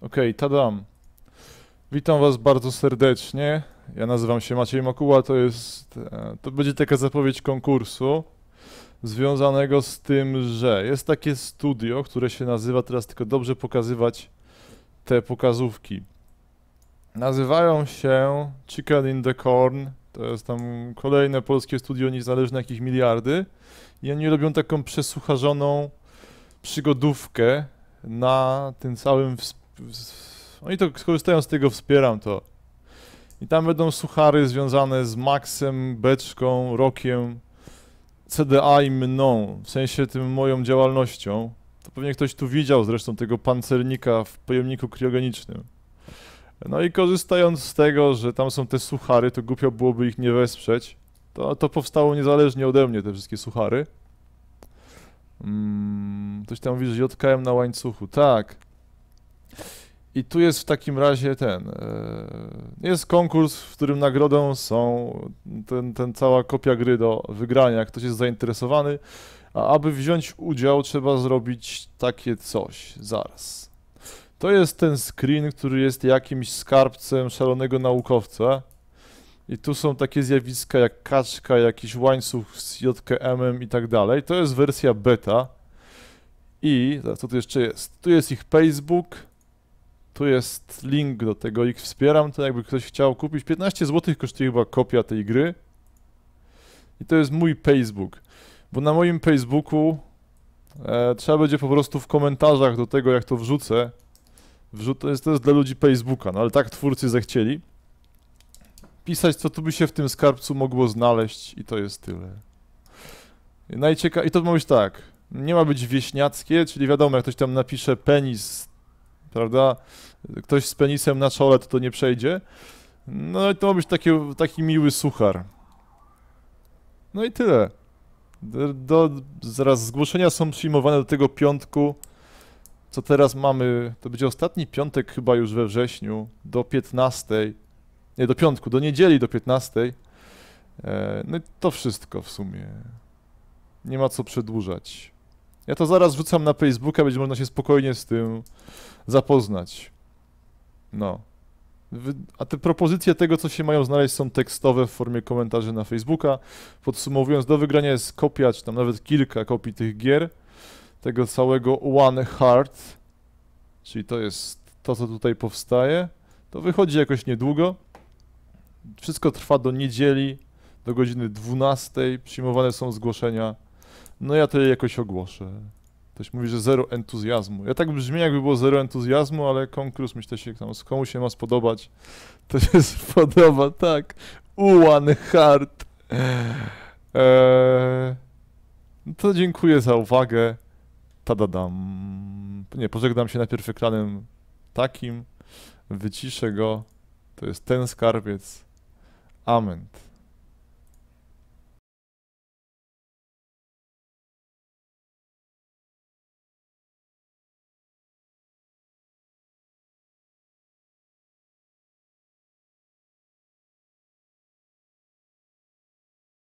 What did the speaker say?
Okej, okay, tadam. Witam was bardzo serdecznie. Ja nazywam się Maciej Makuła, to jest... E, to będzie taka zapowiedź konkursu związanego z tym, że jest takie studio, które się nazywa, teraz tylko dobrze pokazywać te pokazówki. Nazywają się Chicken in the Corn. To jest tam kolejne polskie studio niezależne jakich miliardy. I oni robią taką przesucharzoną przygodówkę na tym całym... Oni to skorzystają z tego, wspieram to. I tam będą suchary związane z Maxem, Beczką, Rokiem, CDA i mną, w sensie tym moją działalnością. To pewnie ktoś tu widział zresztą tego pancernika w pojemniku kriogenicznym. No i korzystając z tego, że tam są te suchary, to głupio byłoby ich nie wesprzeć. To, to powstało niezależnie ode mnie, te wszystkie suchary. Mm, ktoś tam mówi, że JKM na łańcuchu. Tak. I tu jest w takim razie ten. E, jest konkurs, w którym nagrodą są ten, ten cała kopia gry do wygrania. Ktoś jest zainteresowany. A aby wziąć udział, trzeba zrobić takie coś. Zaraz. To jest ten screen, który jest jakimś skarbcem szalonego naukowca. I tu są takie zjawiska jak kaczka, jakiś łańcuch z JKM i tak dalej. To jest wersja beta. I, co tu jeszcze jest? Tu jest ich Facebook, tu jest link do tego, ich wspieram, to jakby ktoś chciał kupić. 15 zł kosztuje chyba kopia tej gry. I to jest mój Facebook, bo na moim Facebooku e, trzeba będzie po prostu w komentarzach do tego, jak to wrzucę, Wrzut to jest, to jest dla ludzi Facebooka, no ale tak twórcy zechcieli. Pisać, co tu by się w tym skarbcu mogło znaleźć i to jest tyle. Najcieka I to ma być tak. Nie ma być wieśniackie, czyli wiadomo, jak ktoś tam napisze penis, prawda? Ktoś z penisem na czole, to to nie przejdzie. No i to ma być taki, taki miły suchar. No i tyle. Do, do, zaraz zgłoszenia są przyjmowane do tego piątku co teraz mamy, to będzie ostatni piątek chyba już we wrześniu do 15, nie do piątku, do niedzieli do 15. E, no i to wszystko w sumie. Nie ma co przedłużać. Ja to zaraz wrzucam na Facebooka, będzie można się spokojnie z tym zapoznać. No. A te propozycje tego, co się mają znaleźć, są tekstowe w formie komentarzy na Facebooka. Podsumowując, do wygrania jest kopia, czy tam nawet kilka kopii tych gier tego całego One Heart, czyli to jest to, co tutaj powstaje, to wychodzi jakoś niedługo. Wszystko trwa do niedzieli, do godziny 12. Przyjmowane są zgłoszenia. No ja to jakoś ogłoszę. Ktoś mówi, że zero entuzjazmu. Ja tak brzmi, jakby było zero entuzjazmu, ale konkurs myślę się, tam, komu się ma spodobać, to się spodoba, tak. One Heart. Eee, no to dziękuję za uwagę. Tadadam. Nie, pożegnam się najpierw ekranem takim, wyciszę go. To jest ten skarbiec. Ament.